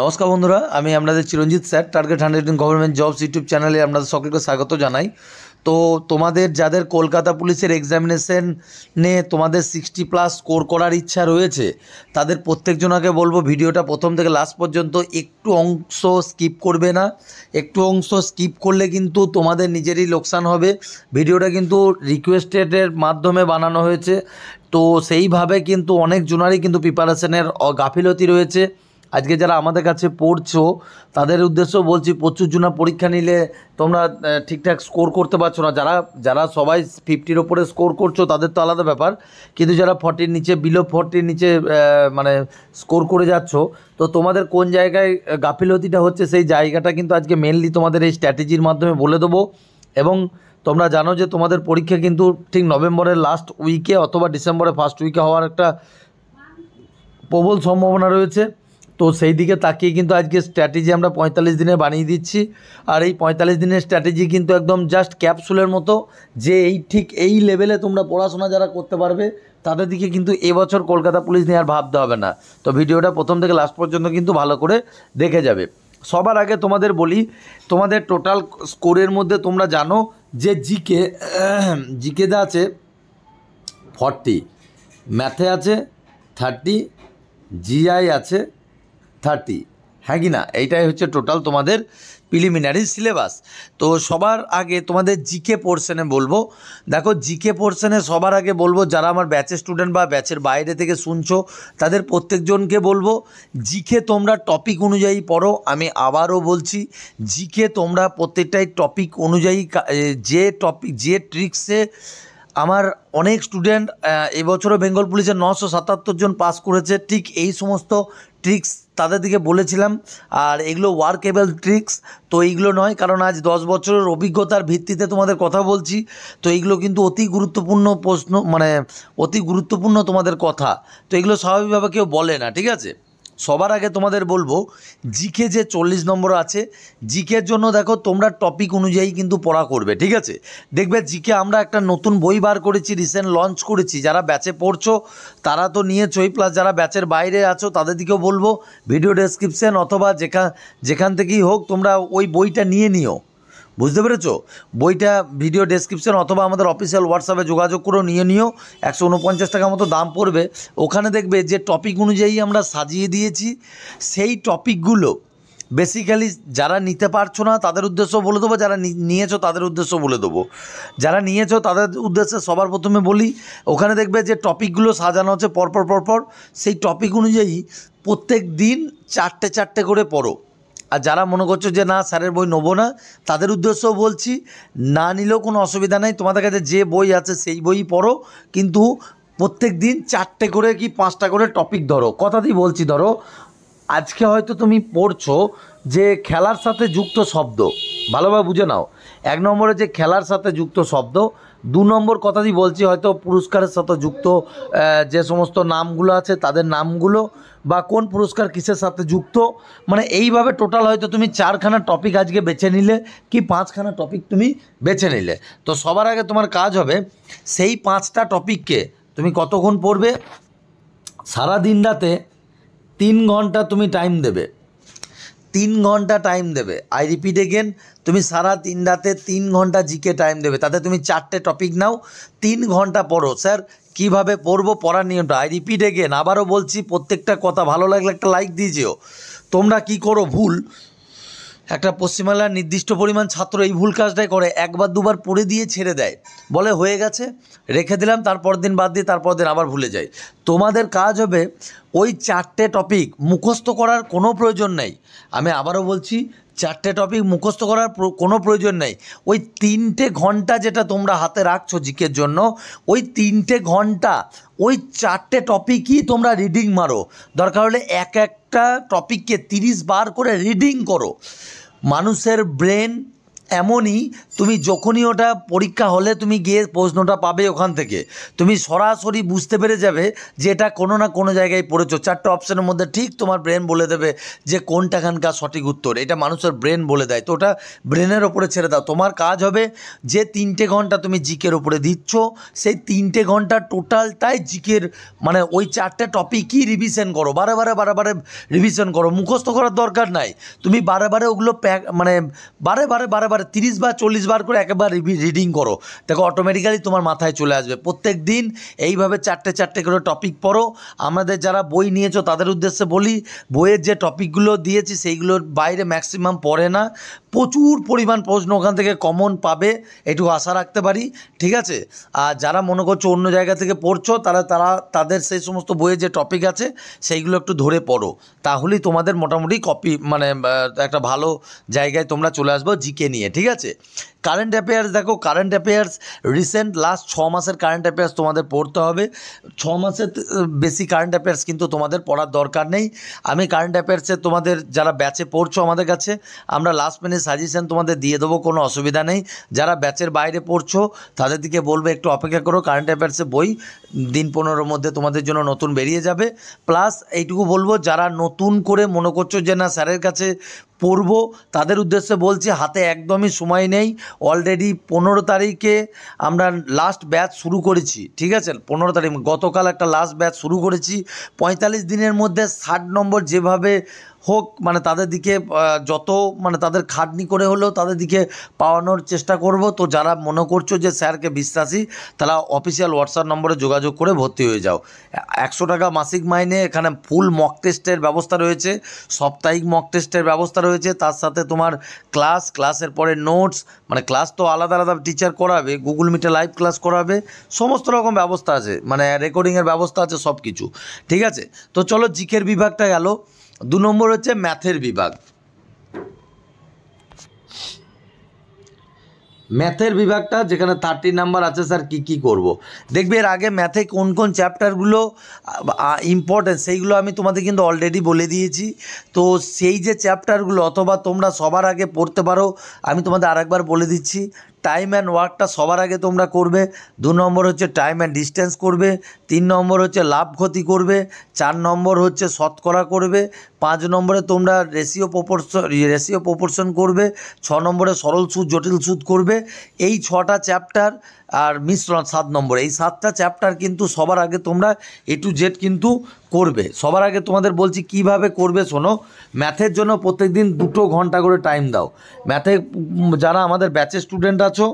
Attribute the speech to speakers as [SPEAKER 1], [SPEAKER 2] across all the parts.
[SPEAKER 1] নমস্কার বন্ধুরা আমি আপনাদের Chiranjit sir target hundred government jobs YouTube চ্যানেলে আপনাদের সকলকে স্বাগত জানাই তো তোমাদের যাদের কলকাতা পুলিশের এক্সামিনেশনে তোমাদের সিক্সটি প্লাস স্কোর করার ইচ্ছা রয়েছে তাদের প্রত্যেকজনাকে বলবো ভিডিওটা প্রথম থেকে লাস্ট পর্যন্ত একটু অংশ স্কিপ করবে না একটু অংশ স্কিপ করলে কিন্তু তোমাদের নিজেরই লোকসান হবে ভিডিওটা কিন্তু রিকোয়েস্টেডের মাধ্যমে বানানো হয়েছে তো সেইভাবে কিন্তু অনেক জনারই কিন্তু প্রিপারেশনের গাফিলতি রয়েছে আজকে যারা আমাদের কাছে পড়ছো তাদের উদ্দেশ্য বলছি প্রচুর জুনা পরীক্ষা নিলে তোমরা ঠিকঠাক স্কোর করতে পারছো না যারা যারা সবাই ফিফটির ওপরে স্কোর করছো তাদের তো আলাদা ব্যাপার কিন্তু যারা ফর্টির নিচে বিলো ফর্টির নিচে মানে স্কোর করে যাচ্ছ তো তোমাদের কোন জায়গায় গাফিলতিটা হচ্ছে সেই জায়গাটা কিন্তু আজকে মেনলি তোমাদের এই স্ট্র্যাটেজির মাধ্যমে বলে দেবো এবং তোমরা জানো যে তোমাদের পরীক্ষা কিন্তু ঠিক নভেম্বরের লাস্ট উইকে অথবা ডিসেম্বরের ফার্স্ট উইকে হওয়ার একটা প্রবল সম্ভাবনা রয়েছে তো সেই দিকে তাকিয়ে কিন্তু আজকে স্ট্র্যাটেজি আমরা পঁয়তাল্লিশ দিনে বানিয়ে দিচ্ছি আর এই পঁয়তাল্লিশ দিনের স্ট্র্যাটেজি কিন্তু একদম জাস্ট ক্যাপসুলের মতো যে এই ঠিক এই লেভেলে তোমরা পড়াশোনা যারা করতে পারবে তাদের দিকে কিন্তু এবছর কলকাতা পুলিশ নিয়ে আর ভাবতে হবে না তো ভিডিওটা প্রথম থেকে লাস্ট পর্যন্ত কিন্তু ভালো করে দেখে যাবে সবার আগে তোমাদের বলি তোমাদের টোটাল স্কোরের মধ্যে তোমরা জানো যে জিকে দা আছে ফর্টি ম্যাথে আছে থার্টি জিআই আছে থার্টি হ্যাঁ কি না এইটাই হচ্ছে টোটাল তোমাদের প্রিলিমিনারি সিলেবাস তো সবার আগে তোমাদের জিকে পোর্শনে বলবো দেখো জিকে পোর্শনে সবার আগে বলবো যারা আমার ব্যাচের স্টুডেন্ট বা ব্যাচের বাইরে থেকে শুনছো তাদের প্রত্যেকজনকে বলবো জিকে তোমরা টপিক অনুযায়ী পড়ো আমি আবারও বলছি জিকে তোমরা প্রত্যেকটাই টপিক অনুযায়ী যে টপিক যে ট্রিক্সে আমার অনেক স্টুডেন্ট এবছরও বেঙ্গল পুলিশের নশো সাতাত্তর জন পাস করেছে ঠিক এই সমস্ত ট্রিক্স তাদের দিকে বলেছিলাম আর এগুলো ওয়ার্কেবল ট্রিক্স তো এইগুলো নয় কারণ আজ দশ বছরের অভিজ্ঞতার ভিত্তিতে তোমাদের কথা বলছি তো এইগুলো কিন্তু অতি গুরুত্বপূর্ণ প্রশ্ন মানে অতি গুরুত্বপূর্ণ তোমাদের কথা তো এগুলো স্বাভাবিকভাবে কেউ বলে না ঠিক আছে সবার আগে তোমাদের বলবো জিকে যে চল্লিশ নম্বর আছে জিকের জন্য দেখো তোমরা টপিক অনুযায়ী কিন্তু পড়া করবে ঠিক আছে দেখবে জিকে আমরা একটা নতুন বই বার করেছি রিসেন্ট লঞ্চ করেছি যারা ব্যাচে পড়ছো তারা তো নিয়েছই প্লাস যারা ব্যাচের বাইরে আছো তাদের দিকেও বলবো ভিডিও ডেসক্রিপশান অথবা যেখান যেখান থেকেই হোক তোমরা ওই বইটা নিয়ে নিও বুঝতে পেরেছো বইটা ভিডিও ডেসক্রিপশন অথবা আমাদের অফিসিয়াল হোয়াটসঅ্যাপে যোগাযোগ করে নিয়ে নিও একশো উনপঞ্চাশ টাকা মতো দাম পড়বে ওখানে দেখবে যে টপিক অনুযায়ী আমরা সাজিয়ে দিয়েছি সেই টপিকগুলো বেসিক্যালি যারা নিতে পারছো না তাদের উদ্দেশ্য বলে দেবো যারা নিয়েছো তাদের উদ্দেশ্য বলে দেবো যারা নিয়েছো তাদের উদ্দেশ্যে সবার প্রথমে বলি ওখানে দেখবে যে টপিকগুলো সাজানো হচ্ছে পরপর পরপর সেই টপিক অনুযায়ী প্রত্যেক দিন চারটে চারটে করে পড়ো আর যারা মনে করছো যে না স্যারের বই নেবো না তাদের উদ্দেশ্যও বলছি না নিলেও কোনো অসুবিধা নেই তোমাদের কাছে যে বই আছে সেই বই পড়ো কিন্তু প্রত্যেক দিন চারটে করে কি পাঁচটা করে টপিক ধরো কথাতেই বলছি ধরো আজকে হয়তো তুমি পড়ছো যে খেলার সাথে যুক্ত শব্দ ভালোভাবে বুঝে নাও এক নম্বরে যে খেলার সাথে যুক্ত শব্দ দু নম্বর কথাটি বলছি হয়তো পুরস্কারের সাথে যুক্ত যে সমস্ত নামগুলো আছে তাদের নামগুলো বা কোন পুরস্কার কিসের সাথে যুক্ত মানে এইভাবে টোটাল হয়তো তুমি চারখানা টপিক আজকে বেছে নিলে কি পাঁচখানা টপিক তুমি বেছে নিলে তো সবার আগে তোমার কাজ হবে সেই পাঁচটা টপিককে তুমি কতক্ষণ পড়বে সারা দিন রাতে তিন ঘন্টা তুমি টাইম দেবে তিন ঘন্টা টাইম দেবে আই রিপিট এগেন তুমি সারা তিন রাতে তিন ঘন্টা জিকে টাইম দেবে তাতে তুমি চারটে টপিক নাও তিন ঘন্টা পড়ো স্যার কিভাবে পড়বো পড়ার নিয়মটা আই রিপিট এগেন আবারও বলছি প্রত্যেকটা কথা ভালো লাগলে একটা লাইক দিয়ে যেও তোমরা কি করো ভুল একটা পশ্চিমবাংলার নির্দিষ্ট পরিমাণ ছাত্র এই ভুল কাজটাই করে একবার দুবার পড়ে দিয়ে ছেড়ে দেয় বলে হয়ে গেছে রেখে দিলাম তারপর দিন বাদ দিয়ে তারপর দিন আবার ভুলে যায় তোমাদের কাজ হবে ওই চারটে টপিক মুখস্থ করার কোনো প্রয়োজন নেই আমি আবারও বলছি চারটে টপিক মুখস্থ করার কোনো প্রয়োজন নেই ওই তিনটে ঘন্টা যেটা তোমরা হাতে রাখছো জিকের জন্য ওই তিনটে ঘন্টা ওই চারটে টপিকই তোমরা রিডিং মারো দরকার হলে এক একটা টপিককে তিরিশ বার করে রিডিং করো মানুষের ব্রেন এমনই তুমি যখনই ওটা পরীক্ষা হলে তুমি গিয়ে প্রশ্নটা পাবে ওখান থেকে তুমি সরাসরি বুঝতে পেরে যাবে যে এটা কোনো না কোনো জায়গায় পড়েছো চারটে অপশানের মধ্যে ঠিক তোমার ব্রেন বলে দেবে যে কোনটা এখানকার সঠিক উত্তর এটা মানুষের ব্রেন বলে দেয় তো ওটা ব্রেনের ওপরে ছেড়ে দাও তোমার কাজ হবে যে তিনটে ঘন্টা তুমি জিকের ওপরে দিচ্ছ সেই তিনটে ঘন্টা টোটালটাই জিকের মানে ওই চারটে টপিকই রিভিশন করো বারে বারে বারে বারে রিভিশন করো মুখস্থ করার দরকার নাই তুমি বারে বারে ওগুলো প্যাক মানে বারে বারে বারে বারে একবার তিরিশ বার চল্লিশ বার করে একবার রিডিং করো দেখো অটোমেটিক্যালি তোমার মাথায় চলে আসবে প্রত্যেক দিন এইভাবে চারটে চারটে করে টপিক পড়ো আমাদের যারা বই নিয়েছো তাদের উদ্দেশ্যে বলি বইয়ের যে টপিকগুলো দিয়েছি সেইগুলোর বাইরে ম্যাক্সিমাম পড়ে না প্রচুর পরিমাণ প্রশ্ন ওখান থেকে কমন পাবে এটুকু আশা রাখতে পারি ঠিক আছে আর যারা মনে করছো অন্য জায়গা থেকে পড়ছো তারা তারা তাদের সেই সমস্ত বইয়ে যে টপিক আছে সেইগুলো একটু ধরে পড়ো তাহলেই তোমাদের মোটামুটি কপি মানে একটা ভালো জায়গায় তোমরা চলে আসবো জিকে নিয়ে ঠিক আছে কারেন্ট অ্যাফেয়ার্স দেখো কারেন্ট অ্যাফেয়ার্স রিসেন্ট লাস্ট ছ মাসের কারেন্ট অ্যাফেয়ার্স তোমাদের পড়তে হবে ছ মাসের বেশি কারেন্ট অ্যাফেয়ার্স কিন্তু তোমাদের পড়ার দরকার নেই আমি কারেন্ট অ্যাফেয়ার্সে তোমাদের যারা ব্যাচে পড়ছো আমাদের কাছে আমরা লাস্ট মিনিট সাজেশান তোমাদের দিয়ে দেবো কোনো অসুবিধা নেই যারা ব্যাচের বাইরে পড়ছো তাদের দিকে বলবো একটু অপেক্ষা করো কারেন্ট অ্যাফেয়ার্সে বই দিন পনেরোর মধ্যে তোমাদের জন্য নতুন বেরিয়ে যাবে প্লাস এইটুকু বলবো যারা নতুন করে মনে করছো যে না স্যারের কাছে পড়ব তাদের উদ্দেশ্যে বলছি হাতে একদমই সময় নেই অলরেডি পনেরো তারিখে আমরা লাস্ট ব্যাচ শুরু করেছি ঠিক আছে পনেরো তারিখ গতকাল একটা লাস্ট ব্যাচ শুরু করেছি পঁয়তাল্লিশ দিনের মধ্যে ষাট নম্বর যেভাবে হোক মানে তাদের দিকে যত মানে তাদের খাটনি করে হলেও তাদের দিকে পাওয়ানোর চেষ্টা করব তো যারা মনে করছো যে স্যারকে বিশ্বাসী তারা অফিসিয়াল হোয়াটসঅ্যাপ নম্বরে যোগাযোগ করে ভর্তি হয়ে যাও একশো টাকা মাসিক মাইনে এখানে ফুল মক টেস্টের ব্যবস্থা রয়েছে সাপ্তাহিক মক টেস্টের ব্যবস্থা রয়েছে তার সাথে তোমার ক্লাস ক্লাসের পরে নোটস মানে ক্লাস তো আলাদা আলাদা টিচার করাবে গুগল মিটে লাইভ ক্লাস করাবে সমস্ত রকম ব্যবস্থা আছে মানে রেকর্ডিংয়ের ব্যবস্থা আছে সব কিছু ঠিক আছে তো চলো জিকের বিভাগটা গেল দু নম্বর হচ্ছে ম্যাথের বিভাগ ম্যাথের বিভাগটা যেখানে থার্টি নাম্বার আছে স্যার কি কি করব। দেখবে এর আগে ম্যাথে কোন কোন চ্যাপ্টারগুলো ইম্পর্টেন্ট সেইগুলো আমি তোমাদের কিন্তু অলরেডি বলে দিয়েছি তো সেই যে চ্যাপ্টারগুলো অথবা তোমরা সবার আগে পড়তে পারো আমি তোমাদের আরেকবার বলে দিচ্ছি টাইম অ্যান্ড ওয়ার্কটা সবার আগে তোমরা করবে দু নম্বর হচ্ছে টাইম অ্যান্ড ডিস্টেন্স করবে তিন নম্বর হচ্ছে লাভ ক্ষতি করবে চার নম্বর হচ্ছে শতকরা করবে পাঁচ নম্বরে তোমরা রেশিও প্রপোর্শন রেশিও প্রপোর্শন করবে ছ নম্বরে সরল সুদ জটিল সুদ করবে এই ছটা চ্যাপ্টার আর মিশ্রণ সাত নম্বর এই সাতটা চ্যাপ্টার কিন্তু সবার আগে তোমরা এ টু জেড কিন্তু করবে সবার আগে তোমাদের বলছি কিভাবে করবে শোনো ম্যাথের জন্য প্রত্যেকদিন দুটো ঘন্টা করে টাইম দাও ম্যাথে যারা আমাদের ব্যাচের স্টুডেন্ট আছো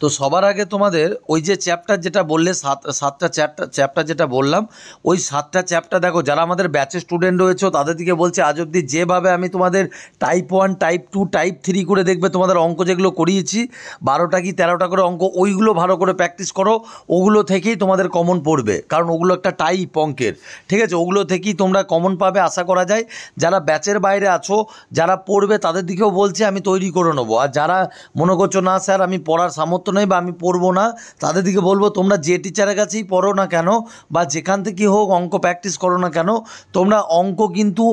[SPEAKER 1] তো সবার আগে তোমাদের ওই যে চ্যাপ্টার যেটা বললে সাত সাতটা চ্যাপ্টার চ্যাপ্টার যেটা বললাম ওই সাতটা চ্যাপ্টার দেখো যারা আমাদের ব্যাচে স্টুডেন্ট রয়েছে তাদের দিকে বলছে আজ অবধি যেভাবে আমি তোমাদের type one type two type three করে দেখবে তোমাদের অঙ্ক যেগুলো করিয়েছি বারোটা কি তেরোটা করে অঙ্ক ওইগুলো ভালো করে প্র্যাকটিস করো ওগুলো থেকেই তোমাদের কমন পড়বে কারণ ওগুলো একটা টাইপ অঙ্কের ঠিক আছে ওগুলো থেকেই তোমরা কমন পাবে আশা করা যায় যারা ব্যাচের বাইরে আছো যারা পড়বে তাদের দিকেও বলছে আমি তৈরি করে নেবো আর যারা মনে করছো না স্যার আমি পড়ার সামর্থ্য নেই বা আমি পড়বো না তাদের দিকে বলবো তোমরা যে টিচারের কাছেই পড়ো না কেন বা যেখান থেকে হোক অঙ্ক প্র্যাকটিস করো না কেন তোমরা অঙ্ক কিন্তু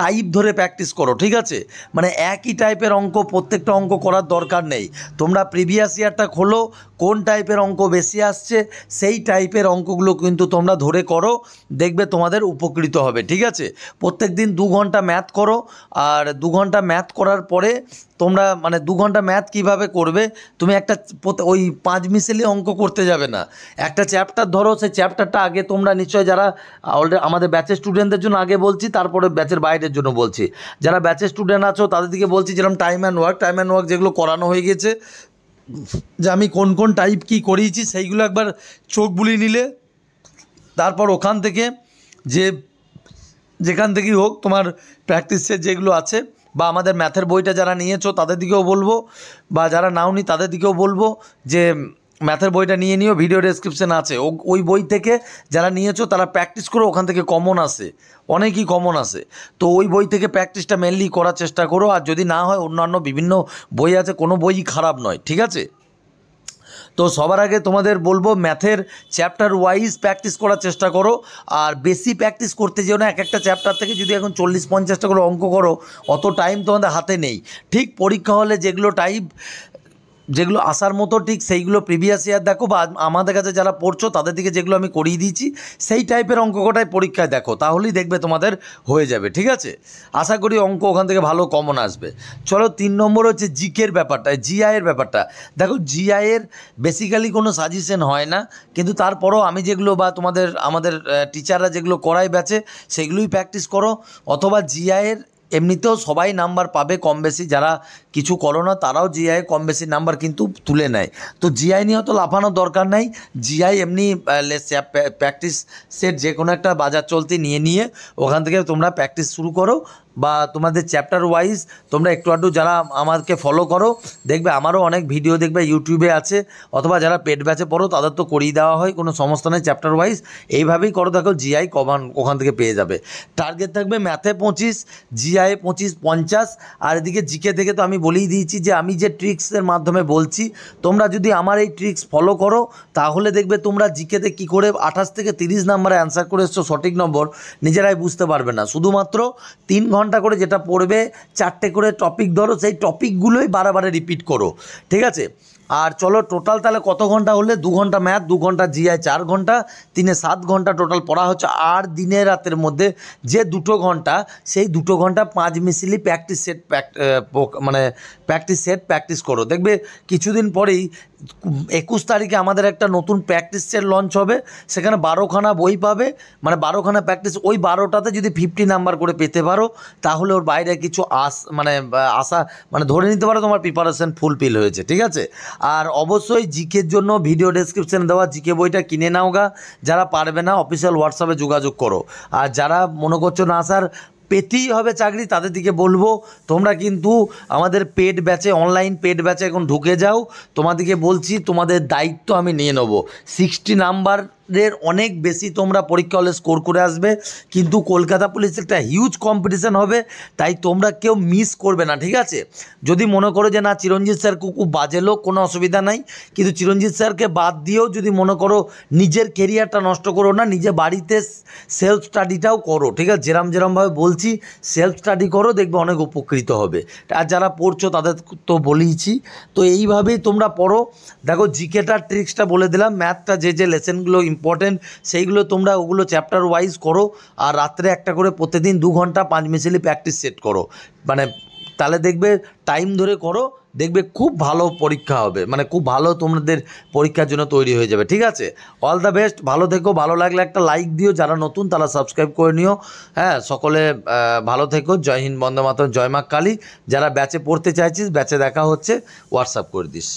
[SPEAKER 1] টাইপ ধরে প্র্যাকটিস করো ঠিক আছে মানে একই টাইপের অঙ্ক প্রত্যেকটা অঙ্ক করার দরকার নেই তোমরা প্রিভিয়াস ইয়ারটা খোলো কোন টাইপের অঙ্ক বেশি আসছে সেই টাইপের অঙ্কগুলো কিন্তু তোমরা ধরে করো দেখবে তোমাদের উপকৃত হবে ঠিক আছে প্রত্যেক দিন দু ঘন্টা ম্যাথ করো আর দু ঘন্টা ম্যাথ করার পরে তোমরা মানে দু ঘন্টা ম্যাথ কিভাবে করবে তুমি একটা প্রত্যেক ওই পাঁচ মিশেলে অঙ্ক করতে যাবে না একটা চ্যাপ্টার ধরো সেই চ্যাপ্টারটা আগে তোমরা নিশ্চয় যারা অলরেডি আমাদের ব্যাচের স্টুডেন্টদের জন্য আগে বলছি তারপরে ব্যাচের বাইরের জন্য বলছি যারা ব্যাচের স্টুডেন্ট আছো তাদেরকে বলছি যেরকম time and work time and work যেগুলো করানো হয়ে গেছে যে আমি কোন কোন টাইপ কি করিয়েছি সেইগুলো একবার চোখ বুলি নিলে তারপর ওখান থেকে যে যেখান থেকেই হোক তোমার প্র্যাকটিসের যেগুলো আছে বা আমাদের ম্যাথের বইটা যারা নিয়েছো তাদের দিকেও বলবো বা যারা নাও নি তাদের দিকেও বলবো যে ম্যাথের বইটা নিয়ে নিও ভিডিও ডেসক্রিপশান আছে ওই বই থেকে যারা নিয়েছো তারা প্র্যাকটিস করো ওখান থেকে কমন আসে অনেকই কমন আসে তো ওই বই থেকে প্র্যাকটিসটা মেনলি করার চেষ্টা করো আর যদি না হয় অন্যান্য বিভিন্ন বই আছে কোনো বই খারাপ নয় ঠিক আছে তো সবার আগে তোমাদের বলবো ম্যাথের চ্যাপ্টার ওয়াইজ প্র্যাকটিস করার চেষ্টা করো আর বেশি প্র্যাকটিস করতে যেও না এক একটা চ্যাপ্টার থেকে যদি এখন চল্লিশ পঞ্চাশটা করে অঙ্ক করো অত টাইম তোমাদের হাতে নেই ঠিক পরীক্ষা হলে যেগুলো টাইপ যেগুলো আসার মতো ঠিক সেইগুলো প্রিভিয়াস ইয়ার দেখো বা আমাদের কাছে যারা পড়ছো তাদের দিকে যেগুলো আমি করিয়ে দিয়েছি সেই টাইপের অঙ্ক কটাই পরীক্ষায় দেখো তাহলেই দেখবে তোমাদের হয়ে যাবে ঠিক আছে আশা করি অঙ্ক ওখান থেকে ভালো কমন আসবে চলো তিন নম্বর হচ্ছে জিকের ব্যাপারটা জিআইয়ের ব্যাপারটা দেখো জিআইয়ের বেসিক্যালি কোনো সাজেশন হয় না কিন্তু তারপরও আমি যেগুলো বা তোমাদের আমাদের টিচাররা যেগুলো করাই ব্যাচে সেগুলোই প্র্যাকটিস করো অথবা জিআইয়ের এমনিতেও সবাই নাম্বার পাবে কম বেশি যারা কিছু করো না তারাও জিআই কম বেশি নাম্বার কিন্তু তুলে নেয় তো জিআই নিয়ে হয়তো লাফানোর দরকার নাই জিআই এমনি প্র্যাকটিস সেট যে কোনো একটা বাজার চলতি নিয়ে নিয়ে ওখান থেকে তোমরা প্র্যাকটিস শুরু করো বা তোমাদের চ্যাপ্টার ওয়াইজ তোমরা একটু আধটু যারা আমাকে ফলো করো দেখবে আমারও অনেক ভিডিও দেখবে ইউটিউবে আছে অথবা যারা পেট ব্যাচে পড়ো তাদের তো করিয়ে দেওয়া হয় কোনো সমস্যা নেই চ্যাপ্টার ওয়াইজ এইভাবেই করো দেখো জিআই কমান ওখান থেকে পেয়ে যাবে টার্গেট থাকবে ম্যাথে পঁচিশ জিআই পঁচিশ পঞ্চাশ আর এদিকে জিকে থেকে তো আমি বলেই দিয়েছি যে আমি যে ট্রিক্সের মাধ্যমে বলছি তোমরা যদি আমার এই ট্রিক্স ফলো করো তাহলে দেখবে তোমরা জিকেতে কি করে আঠাশ থেকে তিরিশ নাম্বারে অ্যান্সার করে এসছো সঠিক নম্বর নিজেরাই বুঝতে পারবে না শুধুমাত্র তিন ঘন্টা ঘন্টা করে যেটা পড়বে চারটে করে টপিক ধরো সেই টপিকগুলোই বারে বারে রিপিট করো ঠিক আছে আর চলো টোটাল তাহলে কত ঘন্টা হলে দু ঘন্টা ম্যাথ দু ঘন্টা জিআই চার ঘন্টা তিনে সাত ঘন্টা টোটাল পড়া হচ্ছে আর দিনে রাতের মধ্যে যে দুটো ঘন্টা সেই দুটো ঘন্টা পাঁচ মিশিলি প্র্যাকটিস সেট মানে প্র্যাকটিস সেট প্র্যাকটিস করো দেখবে কিছুদিন পরেই একুশ তারিখে আমাদের একটা নতুন প্র্যাকটিস সেট লঞ্চ হবে সেখানে বারোখানা বই পাবে মানে বারোখানা প্র্যাকটিস ওই বারোটাতে যদি ফিফটি নাম্বার করে পেতে পারো তাহলে ওর বাইরে কিছু আস মানে আশা মানে ধরে নিতে পারো তোমার প্রিপারেশন ফুলফিল হয়েছে ঠিক আছে আর অবশ্যই জিকের জন্য ভিডিও ডেসক্রিপশানে দেওয়া জিকে বইটা কিনে নাও গা যারা পারবে না অফিসিয়াল হোয়াটসঅ্যাপে যোগাযোগ করো আর যারা মনে করছো না আসার পেতেই হবে চাকরি তাদের দিকে বলবো তোমরা কিন্তু আমাদের পেড ব্যাচে অনলাইন পেড ব্যাচে এখন ঢুকে যাও তোমাদেরকে বলছি তোমাদের দায়িত্ব আমি নিয়ে নেবো সিক্সটি নাম্বার এর অনেক বেশি তোমরা পরীক্ষা হলে স্কোর করে আসবে কিন্তু কলকাতা পুলিশ একটা হিউজ কম্পিটিশান হবে তাই তোমরা কেউ মিস করবে না ঠিক আছে যদি মনে করো যে না চিরঞ্জিত স্যার খুব বাজে লোক কোনো অসুবিধা নাই কিন্তু চিরঞ্জিত স্যারকে বাদ দিয়েও যদি মনে করো নিজের কেরিয়ারটা নষ্ট করো না নিজে বাড়িতে সেলফ স্টাডিটাও করো ঠিক আছে যেরাম যেরমভাবে বলছি সেলফ স্টাডি করো দেখবে অনেক উপকৃত হবে আর যারা পড়ছো তাদের তো বলেইছি তো এইভাবেই তোমরা পড়ো দেখো জিকেটার ট্রিক্সটা বলে দিলাম ম্যাথটা যে যে লেসেনগুলো ইম্পর্টেন্ট সেইগুলো তোমরা ওগুলো চ্যাপ্টার ওয়াইজ করো আর রাত্রে একটা করে প্রতিদিন দু ঘন্টা পাঁচ মিশালি প্র্যাকটিস সেট করো মানে তাহলে দেখবে টাইম ধরে করো দেখবে খুব ভালো পরীক্ষা হবে মানে খুব ভালো তোমাদের পরীক্ষার জন্য তৈরি হয়ে যাবে ঠিক আছে অল দ্য বেস্ট ভালো থেকো ভালো লাগলে একটা লাইক দিও যারা নতুন তারা সাবস্ক্রাইব করে নিও হ্যাঁ সকলে ভালো থেকো জয় হিন্দ বন্দে মাতর জয় মা কালী যারা ব্যাচে পড়তে চাইছিস ব্যাচে দেখা হচ্ছে হোয়াটসঅ্যাপ করে দিস